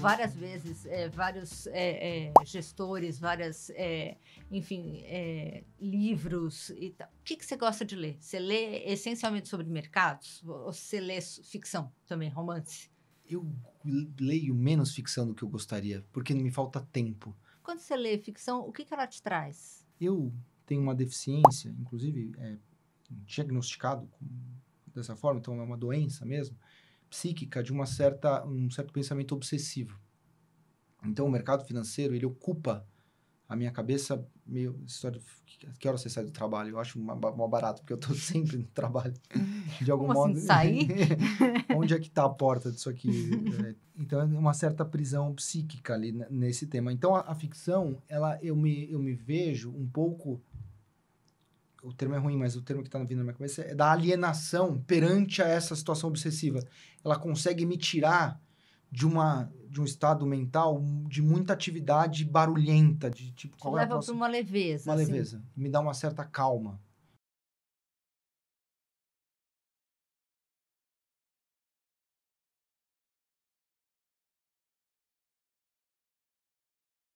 Uhum. várias vezes, é, vários é, é, gestores, várias, é, enfim, é, livros e tal. O que, que você gosta de ler? Você lê essencialmente sobre mercados ou você lê ficção também, romance? Eu leio menos ficção do que eu gostaria, porque não me falta tempo. Quando você lê ficção, o que, que ela te traz? Eu tenho uma deficiência, inclusive é, diagnosticado dessa forma, então é uma doença mesmo, psíquica de uma certa um certo pensamento obsessivo. Então o mercado financeiro ele ocupa a minha cabeça meio história que hora você sai do trabalho? Eu acho mal barato porque eu estou sempre no trabalho de algum Como modo. Assim, sair? Onde é que está a porta disso aqui? É, então é uma certa prisão psíquica ali né, nesse tema. Então a, a ficção ela eu me eu me vejo um pouco o termo é ruim, mas o termo que está vindo na minha cabeça é da alienação perante a essa situação obsessiva. Ela consegue me tirar de uma de um estado mental de muita atividade barulhenta, de tipo qual é leva para uma leveza. Uma assim. leveza, me dá uma certa calma.